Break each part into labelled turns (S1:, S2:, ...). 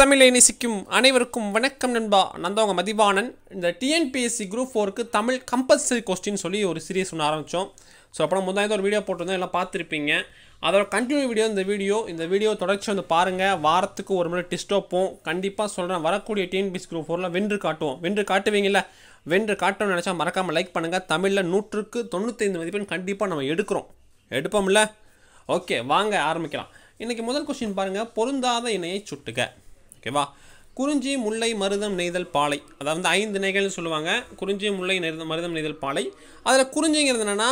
S1: தமிழை நேசிக்கும் அனைவருக்கும் வணக்கம் நண்பா நந்தவங்க மதிவானன் இந்த டிஎன்பிஎஸ்சி குரூப் ஃபோருக்கு தமிழ் கம்பல்சரி கொஸ்டின் சொல்லி ஒரு சீரியஸ் ஒன்று ஆரம்பித்தோம் ஸோ அப்புறம் முதல் ஒரு வீடியோ போட்டிருந்தோம் எல்லாம் பார்த்துருப்பீங்க அதோட கண்டினியூ வீடியோ இந்த வீடியோ இந்த வீடியோ தொடர்ச்சி வந்து பாருங்கள் வாரத்துக்கு ஒரு முறை டெஸ்ட் வைப்போம் கண்டிப்பாக சொல்கிறேன் வரக்கூடிய டிஎன்பிஎஸ்சி குரூப் ஃபோரில் வென்று காட்டுவோம் வென்று காட்டுவீங்கள வென்று காட்டணும்னு நினச்சா மறக்காமல் லைக் பண்ணுங்கள் தமிழில் நூற்றுக்கு தொண்ணூத்தைந்து மதிப்பெண் கண்டிப்பாக நம்ம எடுக்கிறோம் எடுப்போம்ல ஓகே வாங்க ஆரம்பிக்கலாம் இன்றைக்கி முதல் கொஸ்டின் பாருங்கள் பொருந்தாத இணையை சுட்டுக்க ஓகேவா குறிஞ்சி முல்லை மருதம் நெய்தல் பாலை அதாவது ஐந்து நெய்கள்னு சொல்லுவாங்க குறிஞ்சி முல்லை நெய்தல் மருதம் நெய்தல் பாலை அதில் குறிஞ்சிங்கிறது என்னென்னா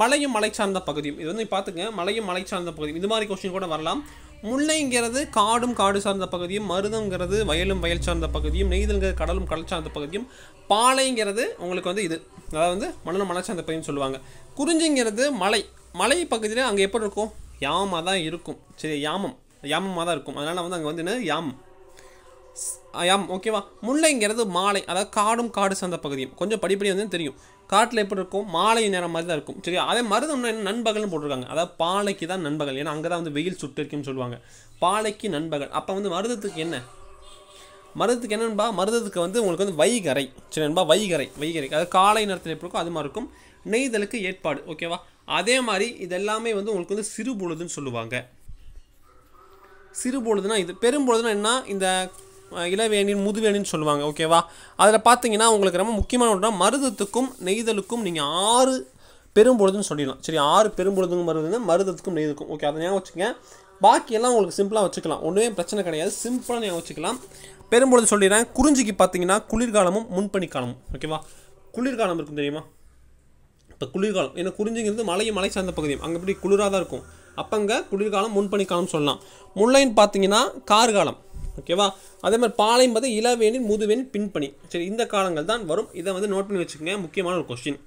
S1: மலையும் மலை சார்ந்த பகுதியும் இது வந்து பார்த்துங்க மலையும் மலை சார்ந்த பகுதியும் இது மாதிரி கொஸ்டின் கூட வரலாம் முல்லைங்கிறது காடும் காடு சார்ந்த பகுதியும் மருதங்கிறது வயலும் வயல் சார்ந்த பகுதியும் நெய்தல்கிறது கடலும் கடல் சார்ந்த பகுதியும் பாலைங்கிறது உங்களுக்கு வந்து இது அதாவது வந்து மணலும் மலை சார்ந்த பகுதியும் சொல்லுவாங்க குறிஞ்சிங்கிறது மலை மலை பகுதியில் அங்கே எப்படி இருக்கும் யாமாக தான் இருக்கும் சரி யாமம் யாமமாக தான் இருக்கும் அதனால் வந்து அங்கே வந்து என்ன யாம் யாம் ஓகேவா முல்லைங்கிறது மாலை அதாவது காடும் காடு சார்ந்த பகுதியும் கொஞ்சம் படிப்படி வந்து தெரியும் காட்டில் எப்படி இருக்கும் மாலை நேரம் மாதிரி தான் இருக்கும் சரியா அதே மருதம் என்ன நண்பகல்னு போட்டிருக்காங்க அதாவது பாலைக்கு தான் நண்பகல் ஏன்னா அங்கே தான் வந்து வெயில் சுட்டிருக்குன்னு சொல்லுவாங்க பாலைக்கு நண்பகல் அப்போ வந்து மருதத்துக்கு என்ன மருதத்துக்கு என்னென்பா மருதத்துக்கு வந்து உங்களுக்கு வந்து வைகரை சரி நண்பா வைகரை வைகரை அதாவது காலை நேரத்தில் எப்படி இருக்கும் அது மாதிரி இருக்கும் நெய்தலுக்கு ஏற்பாடு ஓகேவா அதே மாதிரி இதெல்லாமே வந்து உங்களுக்கு வந்து சிறு பொழுதுன்னு சொல்லுவாங்க சிறுபொழுதுனா இது பெரும்பொழுதுனா என்ன இந்த இளவேணின் முதுவேணின்னு சொல்லுவாங்க ஓகேவா அதில் பார்த்தீங்கன்னா உங்களுக்கு ரொம்ப முக்கியமான ஒன்றா மருதத்துக்கும் நெய்தலுக்கும் நீங்கள் ஆறு பெரும்பொழுதுன்னு சொல்லிடலாம் சரி ஆறு பெரும்பொழுதுங்கும் மருதுன்னு மருதத்துக்கும் நெய்தலுக்கும் ஓகே அதை ஞாபகம் வச்சுக்கோங்க பாக்கியெல்லாம் உங்களுக்கு சிம்பிளாக வச்சுக்கலாம் ஒன்றுமே பிரச்சனை கிடையாது சிம்பிளாக ஞாபகம் வச்சுக்கலாம் பெரும்பொழுது சொல்லிடுறேன் குறிஞ்சிக்கு பார்த்தீங்கன்னா குளிர்காலமும் முன்பணிக்காலமும் ஓகேவா குளிர்காலம் இருக்கும் தெரியுமா இப்போ குளிர்காலம் ஏன்னா குறிஞ்சிங்கிறது மலையும் மலை சார்ந்த பகுதியும் அங்கே எப்படி குளிராக தான் இருக்கும் அப்போங்க குளிர்காலம் முன்பனிக்காலம் சொல்லலாம் முல்லைன்னு பார்த்தீங்கன்னா கார்காலம் ஓகேவா அதே மாதிரி பாலையும் பார்த்து இளவேணி முதுவேனின் பின்பணி சரி இந்த காலங்கள் தான் வரும் இதை வந்து நோட் பண்ணி வச்சுக்கோங்க முக்கியமான ஒரு கொஸ்டின்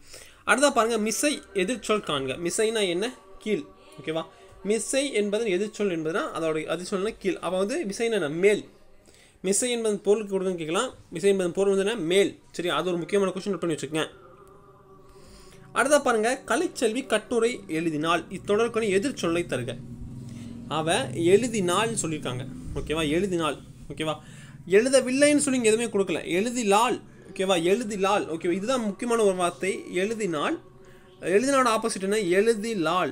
S1: அடுத்தா பாருங்கள் மிஸ்ஸை எதிர்ச்சொல் காண்க மிஸ்ஸைனா என்ன கீழ் ஓகேவா மிஸ்ஸை என்பது எதிர்ச்சொல் என்பதுனா அதோடைய அதிர்ச்சொல்னா கீழ் அப்போ வந்து மிஸ்ஸைனா என்ன மேல் மிஸ்ஸை என்பது பொருள் கொடுக்குன்னு கேட்கலாம் மிஸ்ஸை என்பது பொருள் வந்து என்ன மேல் சரி அது ஒரு முக்கியமான கொஸ்டின் நோட் பண்ணி வச்சுக்கோங்க அடுத்த பாருங்க கலைச்செல்வி கட்டுரை எழுதினால் எதிர் சொல்லை தருக அவ எழுதினால் சொல்லியிருக்காங்க ஓகேவா எழுதினால் ஓகேவா எழுதவில்லைன்னு சொல்லி இங்கே எதுவுமே கொடுக்கல எழுதிலால் ஓகேவா எழுதிலால் ஓகேவா இதுதான் முக்கியமான ஒரு வார்த்தை எழுதினால் எழுதினோட ஆப்போசிட் என்ன எழுதிலால்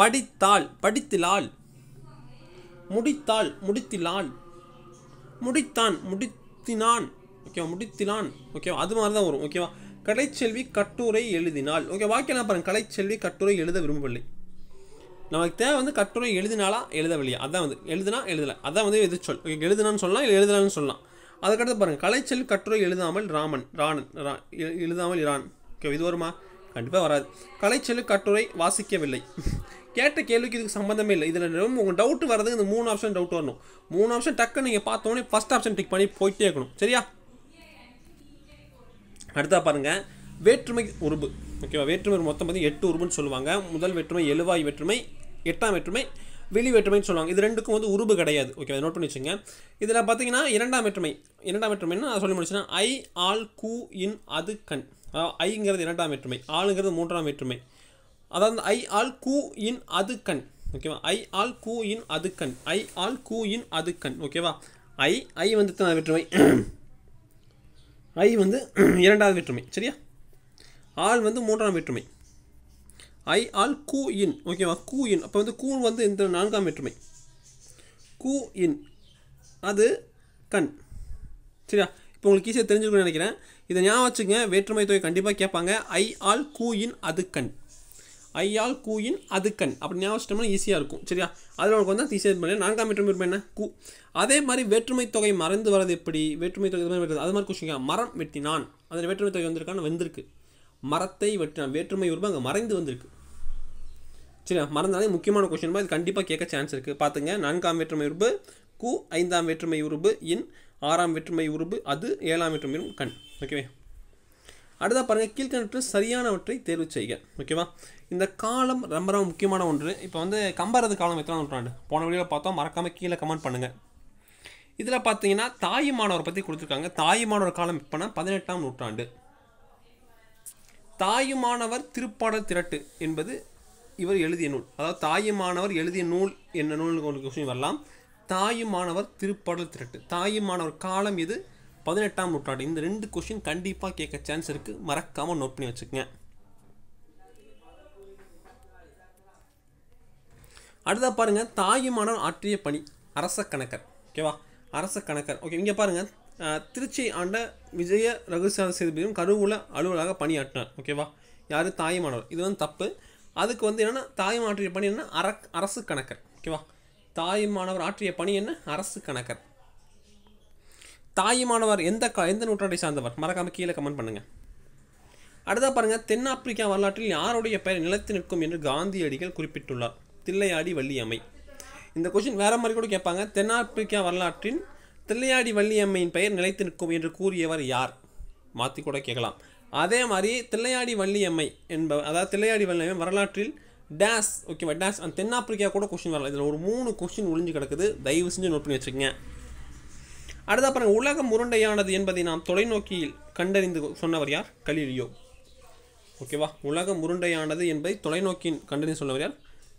S1: படித்தால் படித்திலால் முடித்தால் முடித்திலால் முடித்தான் முடித்தினான் ஓகேவா முடித்திலான் ஓகேவா அது மாதிரி தான் வரும் ஓகேவா கலைச்செல்வி கட்டுரை எழுதினால் ஓகே வாக்கியம் பாருங்கள் கலைச்செல்வி கட்டுரை எழுத விரும்பவில்லை நமக்கு தேவை வந்து கட்டுரை எழுதினாலா எழுதவில்லையா அதான் வந்து எழுதுனா எழுதலை அதான் வந்து எது சொல் எழுதுனான்னு சொல்லலாம் இல்லை எழுதலான்னு சொல்லலாம் அதுக்கடுத்து பாருங்கள் கலைச்செல்வி கட்டுரை எழுதாமல் ராமன் ராணன் ரா எழுதாமல் இரான் ஓகே இது வருமா கண்டிப்பாக வராது கலைச்செல்வி கட்டுரை வாசிக்கவில்லை கேட்ட கேள்விக்கு இதுக்கு சம்மந்தமே இல்லை இதில் ரொம்ப உங்கள் டவுட் வரதுக்கு இந்த மூணு ஆப்ஷன் டவுட் வரணும் மூணு ஆப்ஷன் டக்குன்னு நீங்கள் பார்த்தோன்னே ஃபஸ்ட் ஆப்ஷன் டிக் பண்ணி போயிட்டே இருக்கணும் சரியா அடுத்தா பாருங்கள் வேற்றுமை உருபு ஓகேவா வேற்றுமை மொத்தம் பார்த்தீங்கன்னா எட்டு உருபுன்னு சொல்லுவாங்க முதல் வேற்றுமை எழுவாய் வேற்றுமை எட்டாம் வேற்றுமை வெளி வேற்றுமைன்னு சொல்லுவாங்க இது ரெண்டுக்கும் வந்து உருபு கிடையாது ஓகே நோட் பண்ணி வச்சுங்க இதில் பார்த்தீங்கன்னா இரண்டாம் வேற்றுமை இரண்டாம் வேற்றுமைன்னா சொல்லி முடிச்சுன்னா ஐ ஆல் கூ இன் அது கண் ஐங்கிறது இரண்டாம் வேற்றுமை ஆளுங்கிறது மூன்றாம் வேற்றுமை அதாவது ஐ ஆல் கூ இன் அது கண் ஓகேவா ஐ ஆல் கூ இன் அது கண் ஐ ஆல் கூ இன் அது கண் ஓகேவா ஐ ஐ வந்து வேற்றுமை ஐ வந்து இரண்டாவது வேற்றுமை சரியா ஆள் வந்து மூன்றாம் வேற்றுமை ஐ ஆல் கூ இன் ஓகேவா கூ இன் அப்போ வந்து கூ வந்து இந்த நான்காம் வேற்றுமை கூ இன் அது கண் சரியா இப்போ உங்களுக்கு ஈஸியாக தெரிஞ்சுக்கணும்னு நினைக்கிறேன் இதை ஞாபகம் வச்சுங்க வேற்றுமை தொகை கண்டிப்பாக கேட்பாங்க ஐ ஆல் கூ இன் அது கண் ஐயால் கூயின் அதுக்கன் அப்படி ஞாபகம் வச்சிட்டோம்னா ஈஸியாக இருக்கும் சரியா அதில் உனக்கு வந்து ஈஸியாக பண்ணி நான்காம் வேற்றுமை உறுப்பு என்ன கூ அதே மாதிரி வேற்றுமை தொகை மறந்து வரது எப்படி வேற்றுமை தொகை வருது அது மாதிரி கொஸ்டிங்க மரம் வெட்டினான் அதில் வேற்றுமை தொகை வந்திருக்கான்னு வந்திருக்கு மரத்தை வெட்டினான் வேற்றுமை உருவம் அங்கே மறைந்து வந்திருக்கு சரியா மறந்தாலே முக்கியமான கொஸ்டின் இது கண்டிப்பாக கேட்க சான்ஸ் இருக்குது பார்த்துங்க நான்காம் வேற்றுமை உருவு கு ஐந்தாம் வேற்றுமை உருவு இன் ஆறாம் வேற்றுமை உருவு அது ஏழாம் வேற்றுமை கண் ஓகேவே அடுத்தா பாருங்கள் கீழ்கணற்று சரியானவற்றை தேர்வு செய்க ஓகேவா இந்த காலம் ரொம்ப ரொம்ப முக்கியமான ஒன்று இப்போ வந்து கம்பரது காலம் எத்தனை நூற்றாண்டு போன வழியில் பார்த்தோம் மறக்காமல் கீழே கமெண்ட் பண்ணுங்கள் இதில் பார்த்தீங்கன்னா தாய் மாணவர் பற்றி கொடுத்துருக்காங்க தாய் மாணவர் காலம் இப்போனா பதினெட்டாம் நூற்றாண்டு மாணவர் திருப்பாடல் திரட்டு என்பது இவர் எழுதிய நூல் அதாவது மாணவர் எழுதிய நூல் என்ன நூல் உங்களுக்கு கொஸ்டின் வரலாம் மாணவர் திருப்பாடல் திரட்டு மாணவர் காலம் எது பதினெட்டாம் நூற்றாண்டு இந்த ரெண்டு கொஷின் கண்டிப்பாக கேட்க சான்ஸ் இருக்குது மறக்காமல் நோட் பண்ணி வச்சுக்கோங்க அடுத்தா பாருங்கள் தாயுமானால் ஆற்றிய பணி அரச கணக்கர் ஓகேவா அரச கணக்கர் ஓகே இங்கே பாருங்கள் திருச்சி ஆண்ட விஜய ரகுசார சேதுபதியும் கருவூல அலுவலாக பணியாற்றினார் ஓகேவா யார் தாயுமானவர் இது வந்து தப்பு அதுக்கு வந்து என்னென்னா தாயுமாற்றிய பணி என்ன அரக் அரசு கணக்கர் ஓகேவா தாயுமானவர் ஆற்றிய பணி என்ன அரசு கணக்கர் தாயுமானவர் எந்த கா எந்த நூற்றாண்டை சார்ந்தவர் மறக்காமல் கீழே கமெண்ட் பண்ணுங்கள் அடுத்தா பாருங்கள் தென்னாப்பிரிக்கா வரலாற்றில் யாருடைய பெயர் நிலத்து நிற்கும் என்று காந்தியடிகள் குறிப்பிட்டுள்ளார் தில்லையாடி வள்ளியம்மை இந்த கொஷின் வேறு மாதிரி கூட கேட்பாங்க தென்னாப்பிரிக்கா வரலாற்றின் தில்லையாடி வள்ளியம்மையின் பெயர் நிலைத்து நிற்கும் என்று கூறியவர் யார் மாற்றி கூட கேட்கலாம் அதே மாதிரி தில்லையாடி வள்ளியம்மை என்ப அதாவது தில்லையாடி வள்ளியம்மை வரலாற்றில் டேஸ் ஓகேவா டேஸ் அந்த தென்னாப்பிரிக்கா கூட கொஷின் வரலாம் இதில் ஒரு மூணு கொஷின் ஒளிஞ்சு கிடக்குது தயவு செஞ்சு நோட் பண்ணி வச்சுக்கோங்க அடுத்த பாருங்கள் உலகம் உருண்டையானது என்பதை நாம் தொலைநோக்கியில் கண்டறிந்து சொன்னவர் யார் கலீலியோ ஓகேவா உலகம் உருண்டையானது என்பதை தொலைநோக்கியின் கண்டறிந்து சொன்னவர் யார்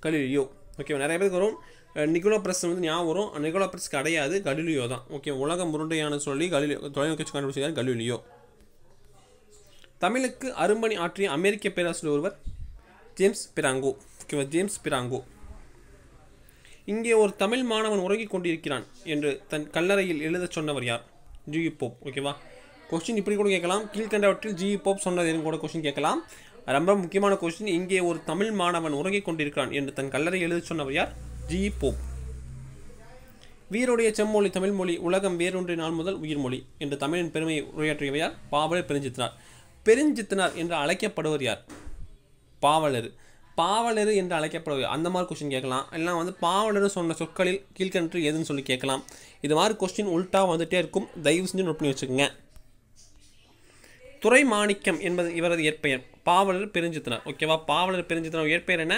S1: கலிலியோ ஓகேவா நிறைய பேருக்கு வரும் நிகோலா பிரஸ் வந்து ஞாபகம் வரும் நிகோலா பிரஸ் கிடையாது கலிலியோ தான் ஓகே உலகம் உருண்டையானு சொல்லி கலிலியோ தொலைநோக்கி கண்டுபிடிச்சார் கலிலியோ தமிழுக்கு அரும்பணி ஆற்றிய அமெரிக்க பேராசிரியர் ஒருவர் ஜேம்ஸ் பிராங்கோ ஓகேவா ஜேம்ஸ் பிராங்கோ இங்கே ஒரு தமிழ் மாணவன் உறங்கி கொண்டிருக்கிறான் என்று தன் கல்லறையில் எழுத சொன்னவர் யார் ஜியு போப் ஓகேவா கொஸ்டின் இப்படி கூட கேட்கலாம் கீழ்கண்டவற்றில் ஜிஇ போப் சொன்னது கூட கொஸ்டின் கேட்கலாம் ரொம்ப முக்கியமான கொஸ்டின் இங்கே ஒரு தமிழ் மாணவன் உறங்கிக் கொண்டிருக்கிறான் என்று தன் கல்லறை எழுத சொன்னவர் யார் ஜி போப் வீருடைய செம்மொழி தமிழ்மொழி உலகம் வேறொன்றை நாள் முதல் உயிர்மொழி என்று தமிழின் பெருமையை உரையாற்றியவர் யார் பாவலர் பெருஞ்சித்தினார் பெருஞ்சித்தினார் என்று அழைக்கப்படுவர் யார் பாவலர் பாவலர் என்று அழைக்கப்படுவது அந்த மாதிரி கொஸ்டின் கேட்கலாம் இல்லைனா வந்து பாவலர் சொன்ன சொற்களில் கீழ்கன்று எதுன்னு சொல்லி கேட்கலாம் இது மாதிரி கொஸ்டின் உள்டா வந்துகிட்டே இருக்கும் தயவு செஞ்சு நோட் பண்ணி வச்சுக்கோங்க துறை மாணிக்கம் என்பது இவரது இயற்பெயர் பாவலர் பெருஞ்சித்தனர் ஓகேவா பாவலர் பெருஞ்சித்தனர் இயற்பெயர் என்ன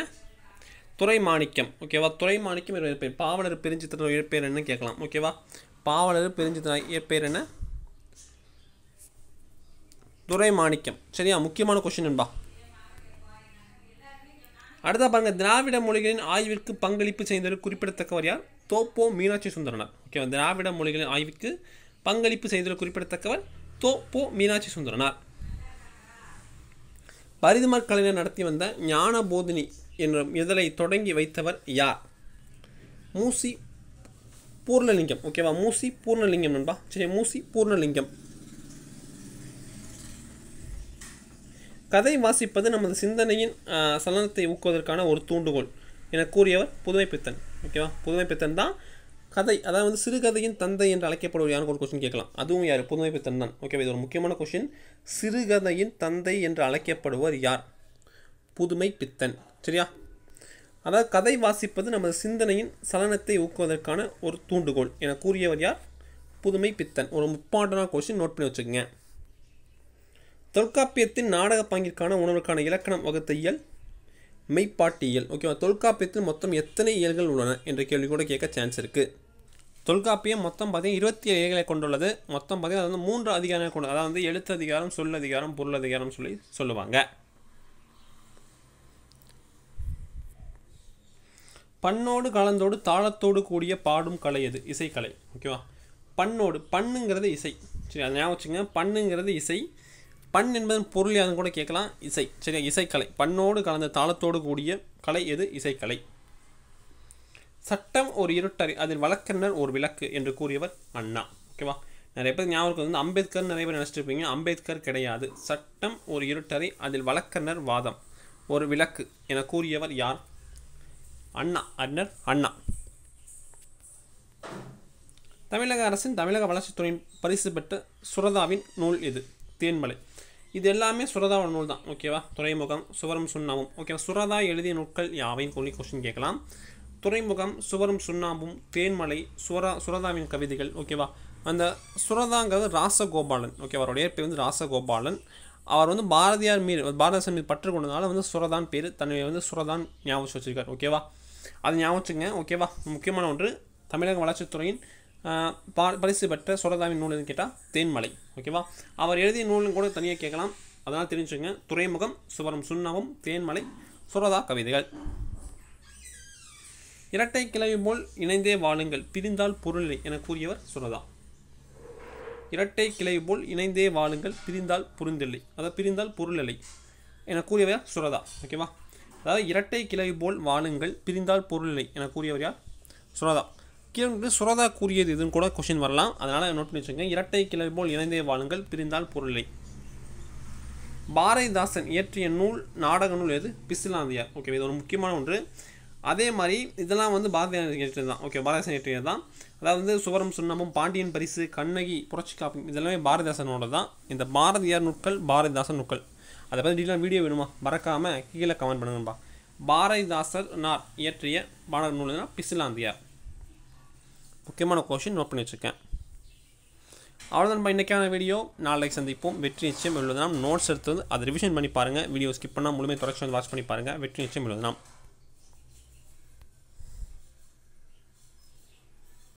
S1: துறை மாணிக்கம் ஓகேவா துறை மாணிக்கம் இவரது இயற்பெயர் பாவலர் பெருஞ்சித்தனர் இயற்பெயர் என்னன்னு கேட்கலாம் ஓகேவா பாவலர் பெருஞ்சித்தனர் இயற்பெயர் என்ன துறை மாணிக்கம் சரியா முக்கியமான கொஸ்டின் என்பா அடுத்த பாருங்கள் திராவிட மொழிகளின் ஆய்விற்கு பங்களிப்பு செய்தவர் குறிப்பிடத்தக்கவர் யார் தோப்போ மீனாட்சி சுந்தரனார் ஓகேவா திராவிட மொழிகளின் ஆய்விற்கு பங்களிப்பு செய்தவர் குறிப்பிடத்தக்கவர் தோப்போ மீனாட்சி சுந்தரனார் பரிதுமர் கலைஞர் நடத்தி வந்த ஞான போதினி என்ற இதழை தொடங்கி வைத்தவர் யார் மூசி பூர்ணலிங்கம் ஓகேவா மூசி பூர்ணலிங்கம் நண்பா சரி மூசி பூர்ணலிங்கம் கதை வாசிப்பது நமது சிந்தனையின் சலனத்தை ஊக்குவதற்கான ஒரு தூண்டுகோள் என கூறியவர் புதுமை பித்தன் ஓகேவா புதுமை பித்தன் தான் கதை அதாவது சிறுகதையின் தந்தை என்று அழைக்கப்படுவது யாருக்கு ஒரு கொஸ்டின் கேட்கலாம் அதுவும் யார் புதுமை பித்தன் தான் ஓகேவா இது ஒரு முக்கியமான கொஸ்டின் சிறுகதையின் தந்தை என்று அழைக்கப்படுவர் யார் புதுமை பித்தன் சரியா அதாவது கதை வாசிப்பது நமது சிந்தனையின் சலனத்தை ஊக்குவதற்கான ஒரு தூண்டுகோள் என கூறியவர் யார் புதுமை பித்தன் ஒரு முப்பாண்டான கொஸ்டின் நோட் பண்ணி வச்சுக்கோங்க தொல்காப்பியத்தின் நாடக பங்கிற்கான உணவுக்கான இலக்கணம் வகுத்த இயல் மெய்ப்பாட்டியல் ஓகேவா தொல்காப்பியத்தில் மொத்தம் எத்தனை இயல்கள் உள்ளன என்ற கேள்வி கூட கேட்க சான்ஸ் இருக்குது தொல்காப்பியம் மொத்தம் பார்த்திங்கன்னா இருபத்தி ஏழு இயல்களை கொண்டுள்ளது மொத்தம் பார்த்திங்கன்னா அது வந்து மூன்று அதிகாரங்கள் கொண்டு அதாவது வந்து எழுத்து அதிகாரம் சொல் அதிகாரம் பொருள் அதிகாரம் சொல்லி சொல்லுவாங்க பண்ணோடு கலந்தோடு தாளத்தோடு கூடிய பாடும் கலை எது இசைக்கலை ஓகேவா பண்ணோடு பண்ணுங்கிறது இசை சரி அதை ஞாபகம் வச்சுங்க பண்ணுங்கிறது இசை பண் என்பதன் பொருள் அதன் கூட கேட்கலாம் இசை சரியா இசைக்கலை பண்ணோடு கலந்த தாளத்தோடு கூடிய கலை எது இசைக்கலை சட்டம் ஒரு இருட்டறை அதில் வழக்கறிஞர் ஒரு விளக்கு என்று கூறியவர் அண்ணா ஓகேவா நிறைய பேர் ஞாபகம் வந்து அம்பேத்கர் நிறைய பேர் நினச்சிட்டு இருப்பீங்க அம்பேத்கர் கிடையாது சட்டம் ஒரு இருட்டறை அதில் வழக்கறிஞர் வாதம் ஒரு விளக்கு என கூறியவர் யார் அண்ணா அண்ணர் அண்ணா தமிழக அரசின் தமிழக வளர்ச்சித்துறையின் பரிசு பெற்ற சுரதாவின் நூல் இது தேன்மலை இது எல்லாமே சுரதா நூல் தான் ஓகேவா துறைமுகம் சுவரம் சுண்ணாமும் ஓகேவா சுரதா எழுதிய நூல்கள் யாவையும் கொண்டு கொஸ்டின் கேட்கலாம் துறைமுகம் சுவரம் சுண்ணாம்பும் தேன்மலை சுரா சுரதாவின் கவிதைகள் ஓகேவா அந்த சுரதாங்கிறது ராசகோபாலன் ஓகே அவருடைய பேர் வந்து ராசகோபாலன் அவர் வந்து பாரதியார் மீது பாரதியார் மீது பற்று கொண்டதுனால வந்து சுரதான் பேர் தன்னை வந்து சுரதான் ஞாபகம் வச்சுருக்கார் ஓகேவா அது ஞாபகம் வச்சுங்க ஓகேவா முக்கியமான ஒன்று தமிழக வளர்ச்சித்துறையின் பரிசு பெற்ற சுரதாவின் நூல் கேட்டால் தேன்மலை ஓகேவா அவர் எழுதிய நூலும் கூட தனியாக கேட்கலாம் அதனால் தெரிஞ்சுங்க துறைமுகம் சுவரம் சுண்ணமும் தேன்மலை சுரதா கவிதைகள் இரட்டை கிளவி போல் இணைந்தே வாழுங்கள் பிரிந்தால் பொருள் என கூறியவர் சுரதா இரட்டை கிளவி போல் இணைந்தே வாழுங்கள் பிரிந்தால் புரிந்தில்லை அதாவது பிரிந்தால் பொருள் இல்லை என கூறியவர் சுரதா ஓகேவா அதாவது இரட்டை கிளவி போல் வாழுங்கள் பிரிந்தால் இல்லை என கூறியவர் யார் சுரதா முக்கியம் சுரதா கூறியது இதுன்னு கூட கொஷின் வரலாம் அதனால் நோட் பண்ணி வச்சுங்க இரட்டை கிளை போல் இணைந்தே வாழுங்கள் பிரிந்தால் பொருளை பாரதிதாசன் இயற்றிய நூல் நாடக நூல் எது பிசிலாந்தியார் ஓகே இது ஒரு முக்கியமான ஒன்று அதே மாதிரி இதெல்லாம் வந்து பாரதியார் இயற்றியது தான் ஓகே பாரதிதாசன் இயற்றியது தான் அதாவது வந்து சுவரம் சுண்ணமும் பாண்டியன் பரிசு கண்ணகி புரட்சி காப்பி இதெல்லாமே பாரதிதாசனோட தான் இந்த பாரதியார் நூட்கள் பாரதிதாசன் நூட்கள் அதை பற்றி டீலாக வீடியோ வேணுமா மறக்காமல் கீழே கமெண்ட் பண்ணுங்கப்பா பாரதிதாசர் நார் இயற்றிய பாடல் நூல்னா பிசிலாந்தியார் முக்கியமான கொஷின் நோட் பண்ணி வச்சுருக்கேன் அவ்வளோ நம்ம இன்றைக்கான வீடியோ நாளைக்கு சந்திப்போம் வெற்றி நிச்சயம் எழுதுனா நோட்ஸ் எடுத்து அதை ரிவிஷன் பண்ணி பாருங்கள் வீடியோ ஸ்கிப் பண்ணால் முழுமையாக தொடர்ச்சி வந்து வாட்ச் பண்ணி பாருங்கள் வெற்றி நிச்சயம் எழுதுனா